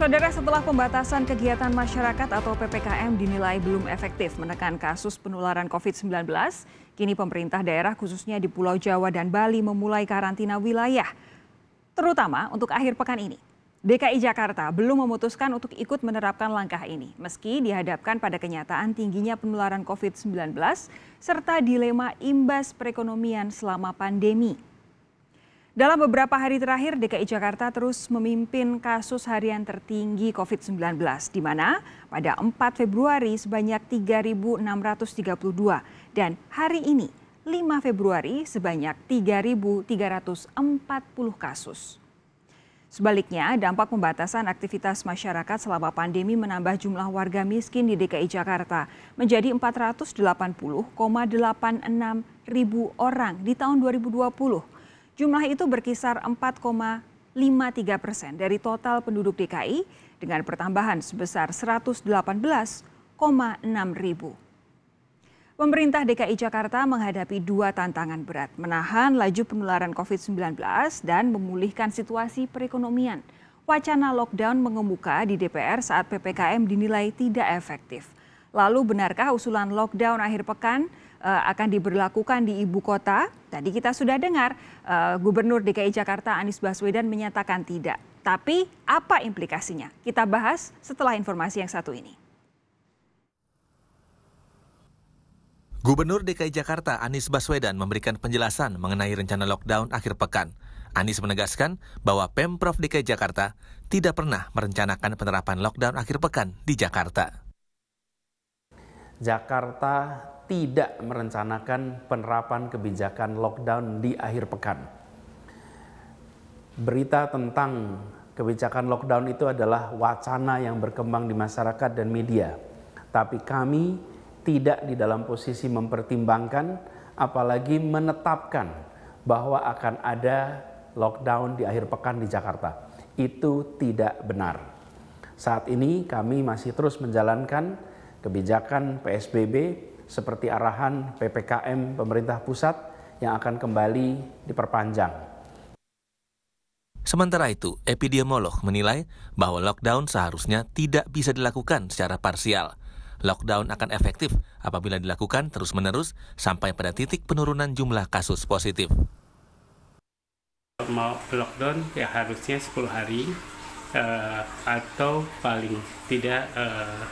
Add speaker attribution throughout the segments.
Speaker 1: Saudara, setelah pembatasan kegiatan masyarakat atau PPKM dinilai belum efektif menekan kasus penularan COVID-19, kini pemerintah daerah khususnya di Pulau Jawa dan Bali memulai karantina wilayah, terutama untuk akhir pekan ini. DKI Jakarta belum memutuskan untuk ikut menerapkan langkah ini, meski dihadapkan pada kenyataan tingginya penularan COVID-19 serta dilema imbas perekonomian selama pandemi. Dalam beberapa hari terakhir, DKI Jakarta terus memimpin kasus harian tertinggi COVID-19, di mana pada 4 Februari sebanyak 3.632 dan hari ini 5 Februari sebanyak 3.340 kasus. Sebaliknya, dampak pembatasan aktivitas masyarakat selama pandemi menambah jumlah warga miskin di DKI Jakarta menjadi 480,86 ribu orang di tahun 2020 Jumlah itu berkisar 4,53 persen dari total penduduk DKI dengan pertambahan sebesar 118,6 ribu. Pemerintah DKI Jakarta menghadapi dua tantangan berat, menahan laju penularan COVID-19 dan memulihkan situasi perekonomian. Wacana lockdown mengemuka di DPR saat PPKM dinilai tidak efektif. Lalu benarkah usulan lockdown akhir pekan Eh, akan diberlakukan di ibu kota. Tadi kita sudah dengar eh, Gubernur DKI Jakarta Anies Baswedan menyatakan tidak. Tapi apa implikasinya? Kita bahas setelah informasi yang satu ini.
Speaker 2: Gubernur DKI Jakarta Anies Baswedan memberikan penjelasan mengenai rencana lockdown akhir pekan. Anies menegaskan bahwa Pemprov DKI Jakarta tidak pernah merencanakan penerapan lockdown akhir pekan di Jakarta. Jakarta tidak merencanakan penerapan kebijakan lockdown di akhir pekan. Berita tentang kebijakan lockdown itu adalah wacana yang berkembang di masyarakat dan media. Tapi kami tidak di dalam posisi mempertimbangkan apalagi menetapkan bahwa akan ada lockdown di akhir pekan di Jakarta. Itu tidak benar. Saat ini kami masih terus menjalankan kebijakan PSBB seperti arahan PPKM pemerintah pusat yang akan kembali diperpanjang. Sementara itu, epidemiolog menilai bahwa lockdown seharusnya tidak bisa dilakukan secara parsial. Lockdown akan efektif apabila dilakukan terus-menerus sampai pada titik penurunan jumlah kasus positif. Mau lockdown ya harusnya 10 hari eh, atau paling tidak eh,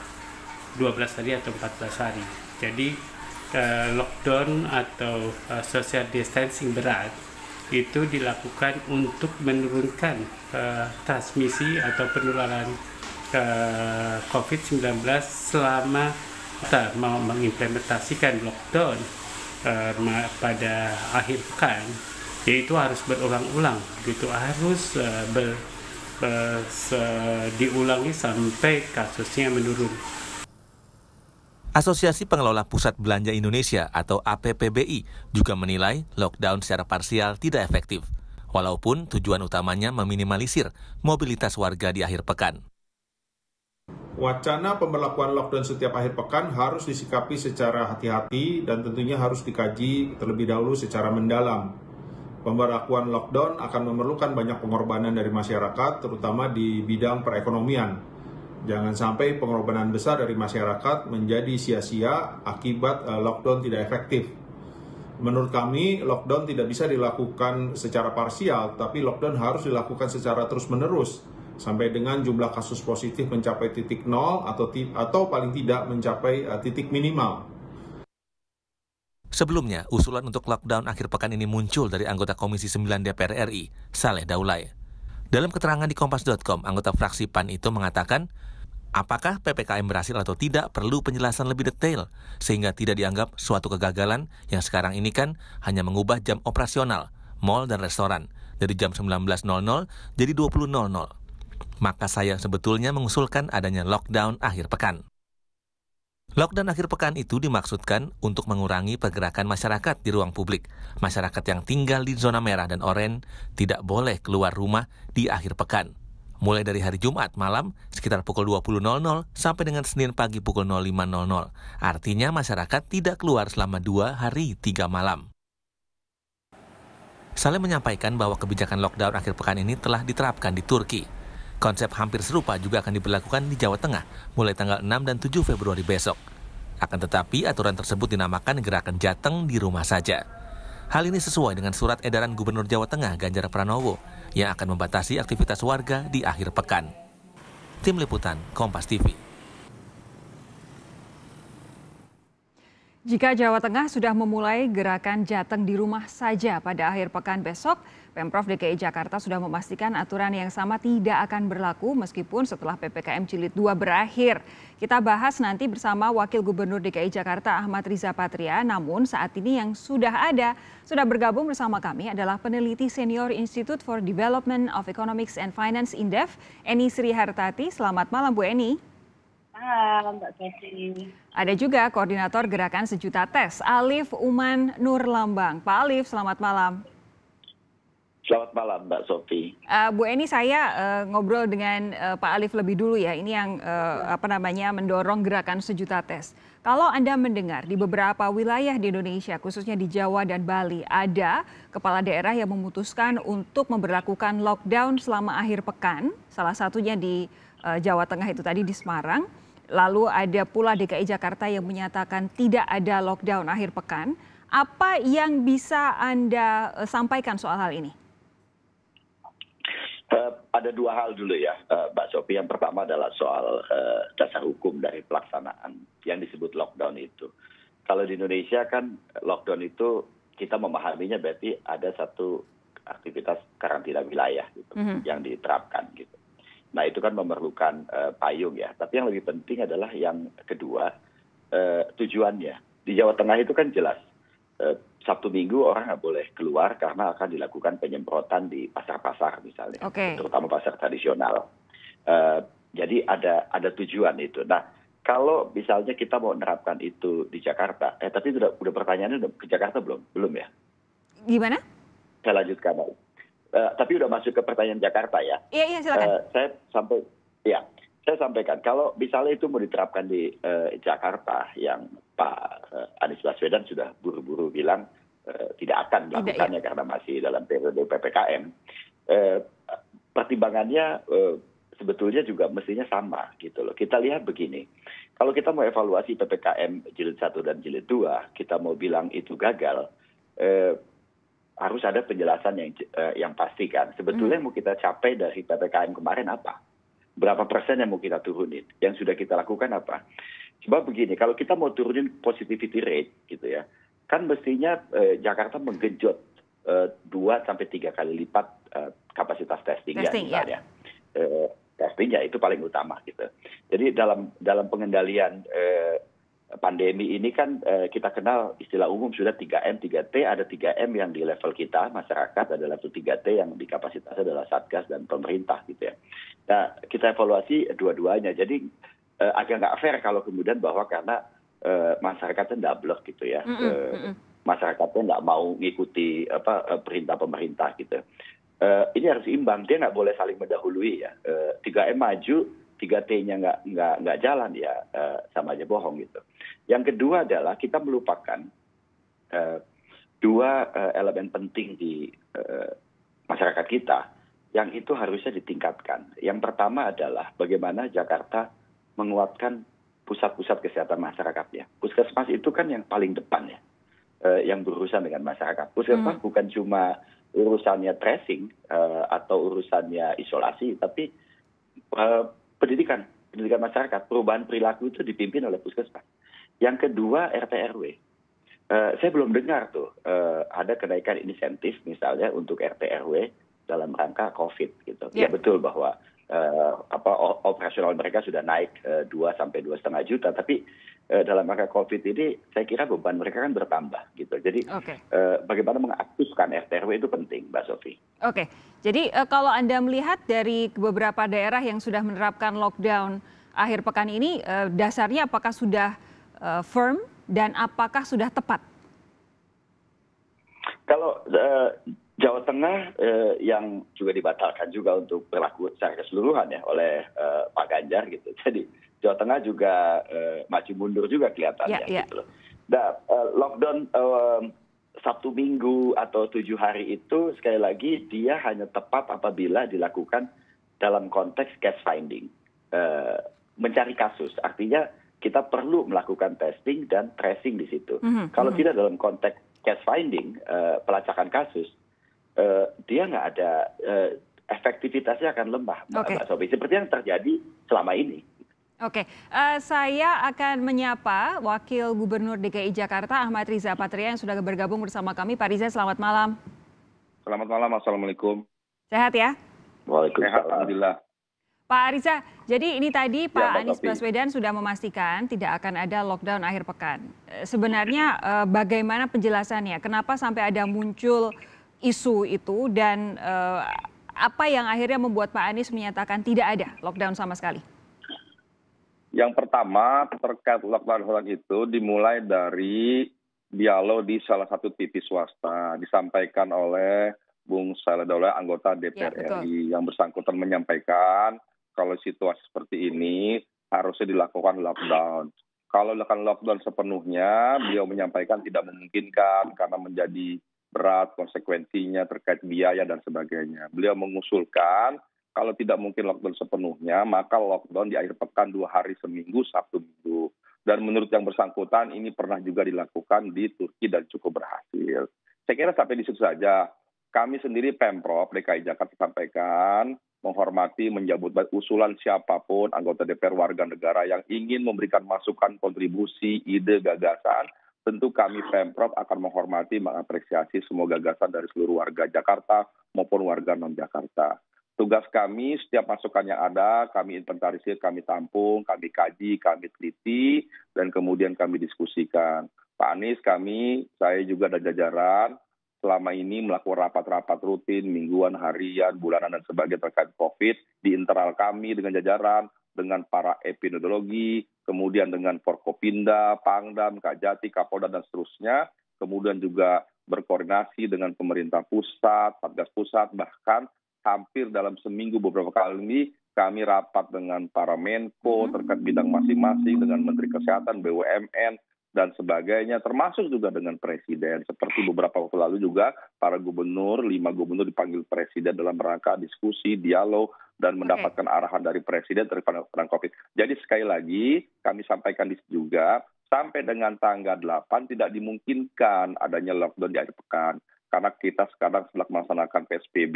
Speaker 2: 12 hari atau 14 hari. Jadi uh, lockdown atau uh, social distancing berat itu dilakukan untuk menurunkan uh, transmisi atau penularan uh, COVID-19 selama kita mau mengimplementasikan lockdown uh, pada akhir pekan yaitu harus berulang-ulang gitu harus uh, ber, ber, diulangi sampai kasusnya menurun. Asosiasi Pengelola Pusat Belanja Indonesia atau APPBI juga menilai lockdown secara parsial tidak efektif, walaupun tujuan utamanya meminimalisir mobilitas warga di akhir pekan.
Speaker 3: Wacana pemberlakuan lockdown setiap akhir pekan harus disikapi secara hati-hati dan tentunya harus dikaji terlebih dahulu secara mendalam. Pemberlakuan lockdown akan memerlukan banyak pengorbanan dari masyarakat, terutama di bidang perekonomian Jangan sampai pengorbanan besar dari masyarakat menjadi sia-sia akibat eh, lockdown tidak efektif. Menurut kami, lockdown tidak bisa dilakukan secara parsial, tapi lockdown harus dilakukan secara terus-menerus sampai dengan jumlah kasus positif mencapai titik nol atau atau paling tidak mencapai eh, titik
Speaker 2: minimal. Sebelumnya, usulan untuk lockdown akhir pekan ini muncul dari anggota Komisi 9 DPR RI, Saleh Daulay. Dalam keterangan di Kompas.com, anggota fraksi PAN itu mengatakan, apakah PPKM berhasil atau tidak perlu penjelasan lebih detail, sehingga tidak dianggap suatu kegagalan yang sekarang ini kan hanya mengubah jam operasional, mal dan restoran, dari jam 19.00 jadi 20.00. Maka saya sebetulnya mengusulkan adanya lockdown akhir pekan. Lockdown akhir pekan itu dimaksudkan untuk mengurangi pergerakan masyarakat di ruang publik. Masyarakat yang tinggal di zona merah dan oranye tidak boleh keluar rumah di akhir pekan. Mulai dari hari Jumat malam sekitar pukul 20.00 sampai dengan Senin pagi pukul 05.00. Artinya masyarakat tidak keluar selama dua hari tiga malam. Saleh menyampaikan bahwa kebijakan lockdown akhir pekan ini telah diterapkan di Turki. Konsep hampir serupa juga akan diberlakukan di Jawa Tengah mulai tanggal 6 dan 7 Februari besok. Akan tetapi, aturan tersebut dinamakan gerakan jateng di rumah saja. Hal ini sesuai dengan surat edaran Gubernur Jawa Tengah Ganjar Pranowo yang akan membatasi aktivitas warga di akhir pekan. Tim Liputan, Kompas TV.
Speaker 1: Jika Jawa Tengah sudah memulai gerakan jateng di rumah saja pada akhir pekan besok, Pemprov DKI Jakarta sudah memastikan aturan yang sama tidak akan berlaku meskipun setelah PPKM Jilid 2 berakhir. Kita bahas nanti bersama Wakil Gubernur DKI Jakarta Ahmad Riza Patria, namun saat ini yang sudah ada, sudah bergabung bersama kami adalah peneliti senior Institute for Development of Economics and Finance INDEF, Eni Sri Hartati. Selamat malam Bu Eni
Speaker 4: malam Mbak Kesi.
Speaker 1: Ada juga Koordinator Gerakan Sejuta Tes, Alif Uman Nur Lambang. Pak Alif, selamat malam.
Speaker 5: Selamat malam Mbak Sofi.
Speaker 1: Uh, Bu Eni, saya uh, ngobrol dengan uh, Pak Alif lebih dulu ya. Ini yang uh, apa namanya mendorong gerakan sejuta tes. Kalau Anda mendengar di beberapa wilayah di Indonesia, khususnya di Jawa dan Bali, ada kepala daerah yang memutuskan untuk memperlakukan lockdown selama akhir pekan, salah satunya di uh, Jawa Tengah itu tadi di Semarang. Lalu ada pula DKI Jakarta yang menyatakan tidak ada lockdown akhir pekan. Apa yang bisa Anda eh, sampaikan soal hal ini?
Speaker 5: Uh, ada dua hal dulu ya, uh, Mbak Sofi. Yang pertama adalah soal uh, dasar hukum dari pelaksanaan yang disebut lockdown itu. Kalau di Indonesia kan lockdown itu kita memahaminya berarti ada satu aktivitas karantina wilayah gitu mm -hmm. yang diterapkan gitu nah itu kan memerlukan eh, payung ya tapi yang lebih penting adalah yang kedua eh, tujuannya di jawa tengah itu kan jelas eh, Sabtu Minggu orang nggak boleh keluar karena akan dilakukan penyemprotan di pasar-pasar misalnya, okay. terutama pasar tradisional. Uh, jadi ada ada tujuan itu. Nah kalau misalnya kita mau menerapkan itu di Jakarta, eh tapi sudah udah pertanyaannya udah ke Jakarta belum? Belum ya? Gimana? Saya lanjutkan uh, tapi udah masuk ke pertanyaan Jakarta ya.
Speaker 1: Iya, iya silakan. Uh,
Speaker 5: saya sampai ya, saya sampaikan kalau misalnya itu mau diterapkan di uh, Jakarta yang Pak uh, Anies Baswedan sudah buru-buru bilang uh, tidak akan dilakukannya tidak, iya. karena masih dalam periode PPKM. Uh, pertimbangannya uh, sebetulnya juga mestinya sama gitu loh. Kita lihat begini. Kalau kita mau evaluasi PPKM jilid 1 dan jilid 2, kita mau bilang itu gagal, eh, harus ada penjelasan yang eh, yang pasti kan. Sebetulnya hmm. yang mau kita capai dari PPKM kemarin apa? Berapa persen yang mau kita turunin? Yang sudah kita lakukan apa? Coba begini, kalau kita mau turunin positivity rate gitu ya, kan mestinya uh, Jakarta menggenjot eh, dua uh, sampai tiga kali lipat uh, kapasitas testingnya testing, ya, ya. misalnya. Ya. Eh, testingnya itu paling utama gitu. Jadi dalam dalam pengendalian eh, pandemi ini kan eh, kita kenal istilah umum sudah 3M, 3T, ada 3M yang di level kita, masyarakat, ada level 3T yang di kapasitas adalah Satgas dan pemerintah gitu ya. Nah, kita evaluasi dua duanya Jadi eh, agak nggak fair kalau kemudian bahwa karena eh, masyarakatnya nggak blok gitu ya. Mm -mm, mm -mm. Masyarakatnya nggak mau ngikuti apa eh, perintah pemerintah gitu. Eh, ini harus imbang, dia nggak boleh saling mendahului ya. Eh, 3M maju, tiga t nya nggak nggak nggak jalan ya eh, sama aja bohong gitu yang kedua adalah kita melupakan eh, dua eh, elemen penting di masyarakat kita yang itu harusnya ditingkatkan. Yang pertama adalah bagaimana Jakarta menguatkan pusat-pusat kesehatan masyarakatnya. Puskesmas itu kan yang paling depan ya, eh, yang berurusan dengan masyarakat. Puskesmas hmm. bukan cuma urusannya tracing eh, atau urusannya isolasi, tapi pendidikan pendidikan masyarakat perubahan perilaku itu dipimpin oleh puskesmas yang kedua rt rw uh, eh, saya belum dengar tuh uh, ada kenaikan insentif misalnya untuk rt rw dalam rangka covid gitu yeah. ya betul bahwa Eh, operasional mereka sudah naik eh, dua sampai dua setengah juta tapi eh, dalam rangka covid ini saya kira beban mereka kan bertambah gitu jadi bagaimana mengaktifkan rt itu penting mbak Sofi.
Speaker 1: Oke jadi kalau anda melihat dari beberapa daerah yang sudah menerapkan lockdown akhir pekan ini dasarnya apakah sudah firm dan apakah sudah tepat?
Speaker 5: Kalau uh, Jawa Tengah eh, yang juga dibatalkan juga untuk berlaku secara keseluruhan ya oleh eh, Pak Ganjar gitu. Jadi Jawa Tengah juga eh, maju mundur juga kelihatannya yeah, yeah. gitu loh. Nah, eh, lockdown eh, Sabtu Minggu atau tujuh hari itu sekali lagi dia hanya tepat apabila dilakukan dalam konteks case finding, eh, mencari kasus. Artinya kita perlu melakukan testing dan tracing di situ. Mm -hmm. Kalau mm -hmm. tidak dalam konteks case finding, eh, pelacakan kasus Eh, dia nggak ada eh, efektivitasnya akan lemah Mbak Sobi. Seperti yang terjadi selama ini.
Speaker 1: Oke, uh, saya akan menyapa Wakil Gubernur DKI Jakarta Ahmad Riza Patria yang sudah bergabung bersama kami. Pak Riza, selamat malam.
Speaker 3: Selamat malam, Assalamualaikum. Sehat ya? Waalaikumsalam.
Speaker 1: Pak Riza, jadi ini tadi Pak ya, Pak Anies Baswedan sudah memastikan tidak akan ada lockdown akhir pekan. Sebenarnya bagaimana penjelasannya? Kenapa sampai ada muncul isu itu dan uh, apa yang akhirnya membuat Pak Anies menyatakan tidak ada lockdown sama sekali?
Speaker 3: Yang pertama terkait lockdown-lockdown itu dimulai dari dialog di salah satu TV swasta disampaikan oleh Bung Saladola anggota DPR ya, RI yang bersangkutan menyampaikan kalau situasi seperti ini harusnya dilakukan lockdown. Kalau dilakukan lockdown sepenuhnya, beliau menyampaikan tidak memungkinkan karena menjadi berat konsekuensinya terkait biaya dan sebagainya. Beliau mengusulkan kalau tidak mungkin lockdown sepenuhnya, maka lockdown di akhir pekan dua hari seminggu, Sabtu minggu. Dan menurut yang bersangkutan ini pernah juga dilakukan di Turki dan cukup
Speaker 5: berhasil.
Speaker 3: Saya kira sampai di situ saja. Kami sendiri Pemprov DKI Jakarta sampaikan menghormati menjabut usulan siapapun anggota DPR warga negara yang ingin memberikan masukan, kontribusi, ide, gagasan Tentu kami Pemprov akan menghormati, mengapresiasi semua gagasan dari seluruh warga Jakarta maupun warga non-Jakarta. Tugas kami, setiap masukan yang ada, kami inventarisir, kami tampung, kami kaji, kami teliti, dan kemudian kami diskusikan. Pak Anies, kami, saya juga ada jajaran, selama ini melakukan rapat-rapat rutin, mingguan, harian, bulanan, dan sebagainya terkait COVID di internal kami dengan jajaran, dengan para epidemiologi, kemudian dengan Forkopinda, Pangdam, Kajati, Kapolda, dan seterusnya. Kemudian juga berkoordinasi dengan pemerintah pusat, Satgas pusat, bahkan hampir dalam seminggu beberapa kali kami rapat dengan para Menko hmm. terkait bidang masing-masing, dengan Menteri Kesehatan, BUMN, dan sebagainya, termasuk juga dengan Presiden. Seperti beberapa waktu lalu juga para gubernur, lima gubernur dipanggil Presiden dalam rangka diskusi, dialog, dan mendapatkan okay. arahan dari presiden terkait dengan COVID. Jadi sekali lagi kami sampaikan di juga sampai dengan tanggal 8 tidak dimungkinkan adanya lockdown di akhir pekan karena kita sekarang sedang melaksanakan PSBB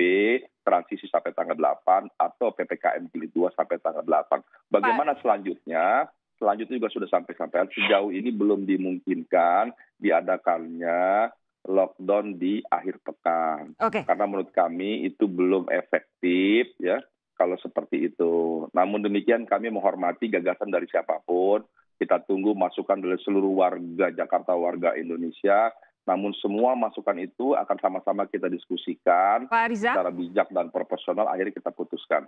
Speaker 3: transisi sampai tanggal 8 atau PPKM jilid 2 sampai tanggal 8. Bagaimana Pak. selanjutnya? Selanjutnya juga sudah sampai sampai sejauh ini belum dimungkinkan diadakannya lockdown di akhir pekan. Okay. Karena menurut kami itu belum efektif ya kalau seperti itu. Namun demikian kami menghormati gagasan dari siapapun. Kita tunggu masukan dari seluruh warga Jakarta, warga Indonesia. Namun semua masukan itu akan sama-sama kita diskusikan Pak Riza? secara bijak dan proporsional. Akhirnya kita putuskan.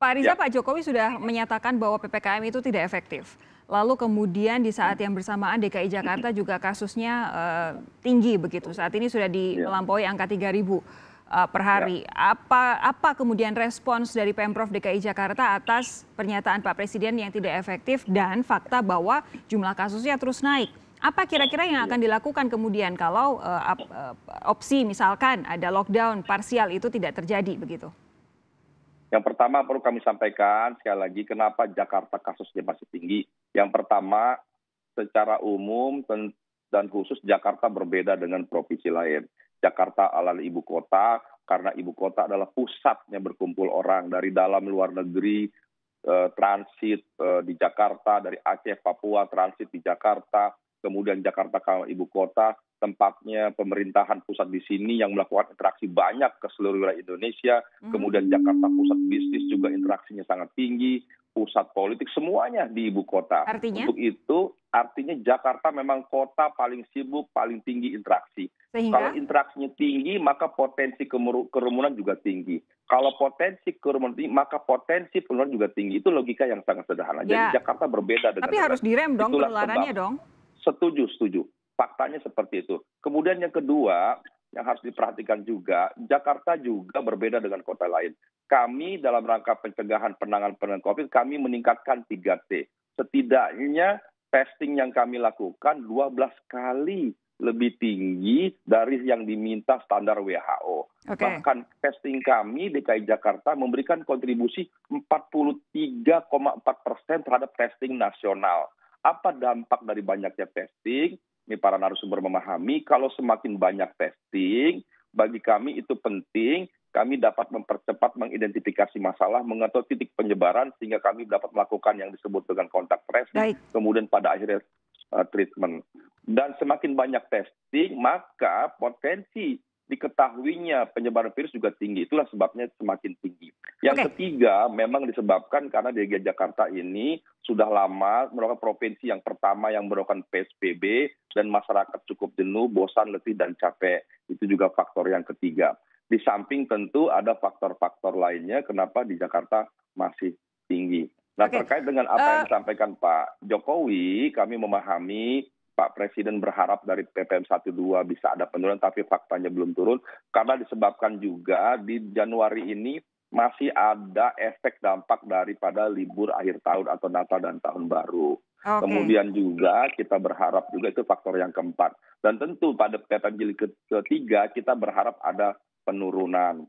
Speaker 1: Pak Riza, ya. Pak Jokowi sudah menyatakan bahwa PPKM itu tidak efektif. Lalu kemudian di saat yang bersamaan DKI Jakarta juga kasusnya uh, tinggi begitu. Saat ini sudah di, ya. melampaui angka 3000. ribu. Eh, per hari. Ya. Apa apa kemudian respons dari Pemprov DKI Jakarta atas pernyataan Pak Presiden yang tidak efektif dan fakta bahwa jumlah kasusnya terus naik? Apa kira-kira yang akan ya. dilakukan kemudian kalau uh, uh, opsi misalkan ada lockdown parsial itu tidak terjadi begitu?
Speaker 3: Yang pertama perlu kami sampaikan sekali lagi kenapa Jakarta kasusnya masih tinggi. Yang pertama secara umum dan khusus Jakarta berbeda dengan provinsi lain. Jakarta adalah ibu kota karena ibu kota adalah pusatnya berkumpul orang dari dalam luar negeri eh, transit eh, di Jakarta dari Aceh Papua transit di Jakarta kemudian Jakarta kalau ibu kota tempatnya pemerintahan pusat di sini yang melakukan interaksi banyak ke seluruh wilayah Indonesia kemudian hmm. Jakarta pusat bisnis juga interaksinya sangat tinggi pusat politik semuanya di ibu kota. Artinya? Untuk itu artinya Jakarta memang kota paling sibuk, paling tinggi interaksi. Sehingga? Kalau interaksinya tinggi, maka potensi kerumunan juga tinggi. Kalau potensi kerumunan tinggi, maka potensi penularan juga tinggi. Itu logika yang sangat sederhana. Ya. Jadi Jakarta berbeda dengan Tapi harus direm dong Itulah penularannya dong. Setuju, setuju. Faktanya seperti itu. Kemudian yang kedua, yang harus diperhatikan juga, Jakarta juga berbeda dengan kota lain kami dalam rangka pencegahan penanganan penanganan COVID, kami meningkatkan 3T. Setidaknya testing yang kami lakukan 12 kali lebih tinggi dari yang diminta standar WHO. Okay. Bahkan testing kami DKI Jakarta memberikan kontribusi 43,4 persen terhadap testing nasional. Apa dampak dari banyaknya testing? Ini para narasumber memahami kalau semakin banyak testing, bagi kami itu penting kami dapat mempercepat mengidentifikasi masalah, mengetahui titik penyebaran sehingga kami dapat melakukan yang disebut dengan kontak tracing, Baik. kemudian pada akhirnya uh, treatment. Dan semakin banyak testing, maka potensi diketahuinya penyebaran virus juga tinggi. Itulah sebabnya semakin tinggi. Yang okay. ketiga, memang disebabkan karena DKI Jakarta ini sudah lama merupakan provinsi yang pertama yang merupakan PSBB dan masyarakat cukup jenuh, bosan, letih, dan capek. Itu juga faktor yang ketiga. Di samping tentu ada faktor-faktor lainnya kenapa di Jakarta masih tinggi. Nah okay. terkait dengan apa yang eh. disampaikan Pak Jokowi, kami memahami Pak Presiden berharap dari PPM 12 bisa ada penurunan, tapi faktanya belum turun karena disebabkan juga di Januari ini masih ada efek dampak daripada libur akhir tahun atau Natal dan Tahun Baru.
Speaker 2: Okay. Kemudian
Speaker 3: juga kita berharap juga itu faktor yang keempat. Dan tentu pada PPM jilid ketiga kita berharap ada penurunan.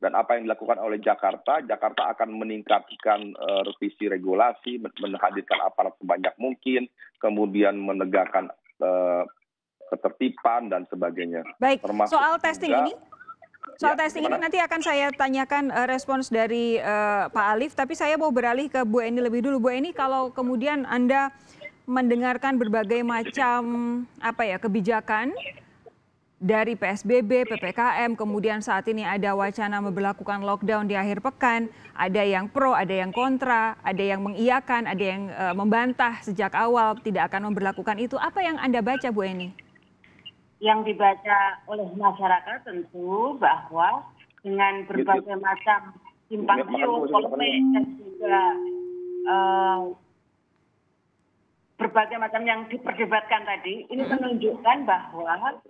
Speaker 3: Dan apa yang dilakukan oleh Jakarta, Jakarta akan meningkatkan uh, revisi regulasi, menghadirkan aparat sebanyak mungkin, kemudian menegakkan uh, ketertiban dan sebagainya. Baik, Termasuk soal testing ini? Soal ya, testing gimana? ini
Speaker 1: nanti akan saya tanyakan uh, respons dari uh, Pak Alif, tapi saya mau beralih ke Bu Eni lebih dulu. Bu Eni, kalau kemudian Anda mendengarkan berbagai macam apa ya kebijakan dari PSBB, PPKM, kemudian saat ini ada wacana memperlakukan lockdown di akhir pekan, ada yang pro, ada yang kontra, ada yang mengiakan, ada yang e, membantah sejak awal tidak akan memperlakukan itu. Apa yang Anda baca, Bu Eni?
Speaker 4: Yang dibaca oleh masyarakat tentu bahwa dengan berbagai Yaitu. macam simpang siur, polemik dan juga uh, berbagai macam yang diperdebatkan tadi, ini mm-hmm. menunjukkan bahwa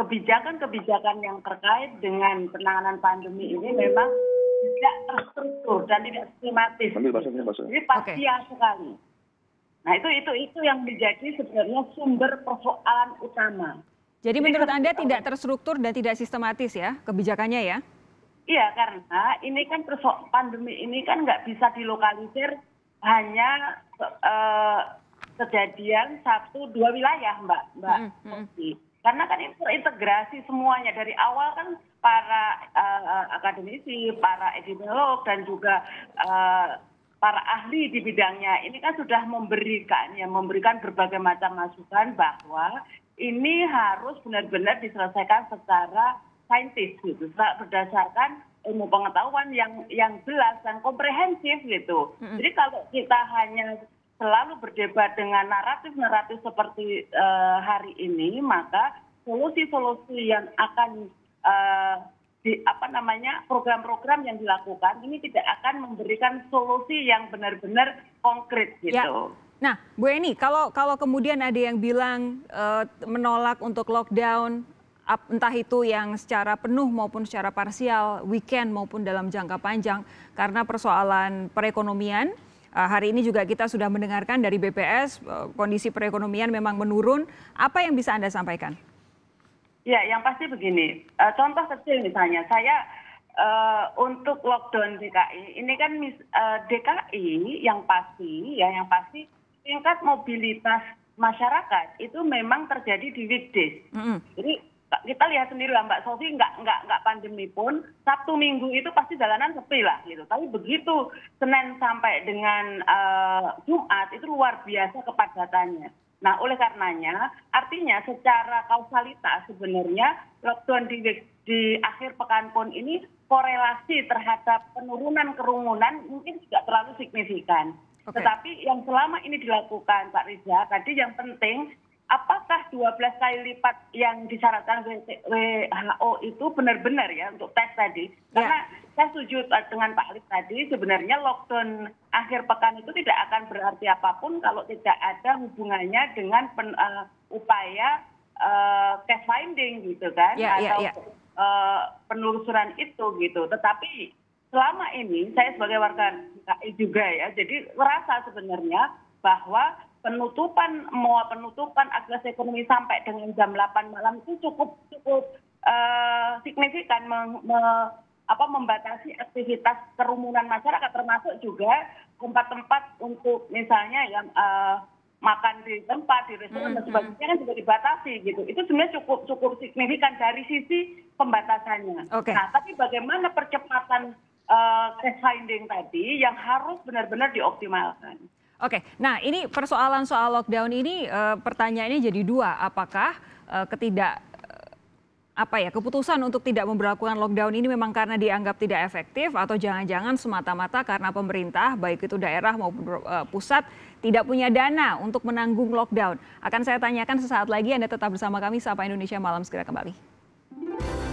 Speaker 4: kebijakan-kebijakan yang terkait dengan penanganan pandemi ini memang tidak terstruktur dan tidak sistematis. Ini pasti
Speaker 1: okay. sekali. Nah itu itu itu yang menjadi sebenarnya sumber persoalan utama. Jadi, menurut anda tidak terstruktur dan tidak sistematis ya kebijakannya ya?
Speaker 4: Iya karena ini kan perso pandemi ini kan nggak bisa dilokalisir hanya uh, kejadian satu dua wilayah mbak mbak. Mm -hmm. hmm karena kan itu terintegrasi semuanya dari awal kan para uh, akademisi, para epidemiolog dan juga uh, para ahli di bidangnya ini kan sudah memberikan ya memberikan berbagai macam masukan bahwa ini harus benar-benar diselesaikan secara saintis gitu berdasarkan ilmu pengetahuan yang yang jelas dan komprehensif gitu. Jadi kalau kita hanya selalu berdebat dengan naratif naratif seperti eh, hari ini maka solusi solusi yang akan eh, di apa namanya program-program yang dilakukan ini tidak akan memberikan solusi yang benar-benar konkret ya. gitu. Ya.
Speaker 1: Nah, Bu Eni, kalau kalau kemudian ada yang bilang uh, menolak untuk lockdown entah itu yang secara penuh maupun secara parsial, weekend maupun dalam jangka panjang karena persoalan perekonomian Eh, hari ini juga kita sudah mendengarkan dari BPS eh, kondisi perekonomian memang menurun. Apa yang bisa Anda sampaikan?
Speaker 4: Ya, yang pasti begini. Eh, contoh kecil misalnya, saya untuk lockdown DKI, ini kan uh, DKI yang pasti, ya yang pasti tingkat mobilitas masyarakat itu memang terjadi di weekdays. Mm -hmm. Jadi kita lihat sendiri lah Mbak Sofi nggak nggak nggak pandemi pun Sabtu Minggu itu pasti jalanan sepi lah gitu. Tapi begitu Senin sampai dengan uh, Jumat itu luar biasa kepadatannya. Nah oleh karenanya artinya secara kausalitas sebenarnya lockdown di di akhir pekan pun ini korelasi terhadap penurunan kerumunan mungkin tidak terlalu signifikan. Okay. Tetapi yang selama ini dilakukan Pak Riza tadi yang penting apakah 12 kali lipat yang disyaratkan WHO itu benar-benar ya untuk tes tadi? Ya. Karena ya. saya setuju dengan Pak Alif tadi, sebenarnya lockdown akhir pekan itu tidak akan berarti apapun kalau tidak ada hubungannya dengan pen, uh, upaya uh, case finding gitu kan, ya, ya atau ya, Uh, penelusuran itu gitu. Tetapi selama ini saya sebagai warga DKI juga ya, jadi merasa sebenarnya bahwa penutupan mall penutupan akses ekonomi sampai dengan jam 8 malam itu cukup cukup uh, signifikan me, me, apa, membatasi aktivitas kerumunan masyarakat termasuk juga tempat-tempat untuk misalnya yang uh, makan di tempat di restoran -hmm. dan sebagainya kan juga dibatasi gitu itu sebenarnya cukup cukup signifikan dari sisi pembatasannya. Okay. Nah tapi bagaimana percepatan uh, case finding tadi yang harus benar-benar dioptimalkan.
Speaker 1: Oke, nah ini persoalan soal lockdown ini e, pertanyaannya jadi dua, apakah e, ketidak eh, apa ya keputusan untuk tidak memperlakukan lockdown ini memang karena dianggap tidak efektif atau jangan-jangan semata-mata karena pemerintah baik itu daerah maupun e, pusat tidak punya dana untuk menanggung lockdown. Akan saya tanyakan sesaat lagi Anda tetap bersama kami Sapa Indonesia malam segera kembali.